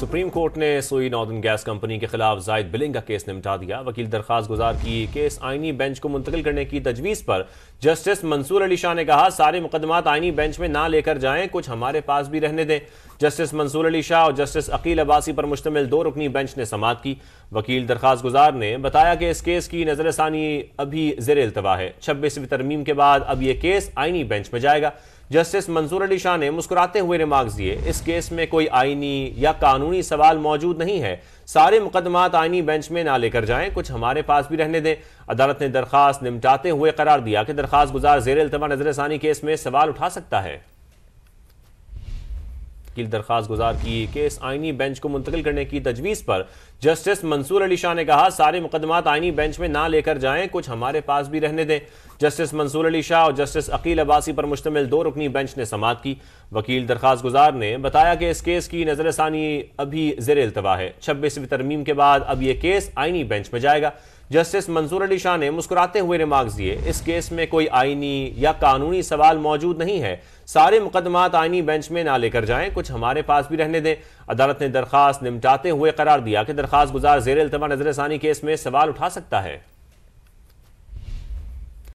supreme court ने सोई northern gas company के खिलाफ जायद बिलिंग का केस निपटा दिया वकील दरखास्त गुजार की केस आईनी बेंच को मुंतकिल करने की तजवीज़ पर जस्टिस मंसूर अली शाह ने कहा सारे मुकदमात आईनी बेंच में ना लेकर जाएं कुछ हमारे पास भी रहने दें जस्टिस मंसूर अली शाह और जस्टिस अकील अब्बासी पर मुश्तमिल दो रुकनी बेंच ने समात की वकील दरख्वास्त गुजार ने बताया कि इस केस की नजर अभी जेर अल्तवा है छब्बीसवीं तरमीम के बाद अब यह केस आईनी बेंच में जाएगा जस्टिस मंसूर अली शाह ने मुस्कुराते हुए रिमार्क दिए इस केस में कोई आईनी या कानूनी सवाल मौजूद नहीं है सारे मुकदमात आइनी बेंच में ना लेकर जाएं कुछ हमारे पास भी रहने दें अदालत ने दरख्वास्त निमटाते हुए करार दिया कि दरख्वास्त गुजार जेर अल्तवा नजर केस में सवाल उठा सकता है वकील दरखास्त गुजार की केस आईनी बेंच को मुंतकिल करने की तजवीज़ पर जस्टिस मंसूर अली शाह ने कहा सारे मुकदमात आईनी बेंच में ना लेकर जाएं कुछ हमारे पास भी रहने दें जस्टिस मंसूर अली शाह और जस्टिस अकील अब्बासी पर मुश्तमिल दो रुकनी बेंच ने समात की वकील दरखास्त गुजार ने बताया कि इस केस की नजर अभी जेर अल्तवा है छब्बीसवीं तरमीम के बाद अब यह केस आईनी बेंच में जाएगा जस्टिस मंजूर अली शाह ने मुस्कुराते हुए रिमार्क दिए इस केस में कोई आईनी या कानूनी सवाल मौजूद नहीं है सारे मुकदमात आईनी बेंच में ना लेकर जाएं कुछ हमारे पास भी रहने दें अदालत ने दरखास्त निमटाते हुए करार दिया कि दरखास्त गुजार जेर अल्तवा नजर केस में सवाल उठा सकता है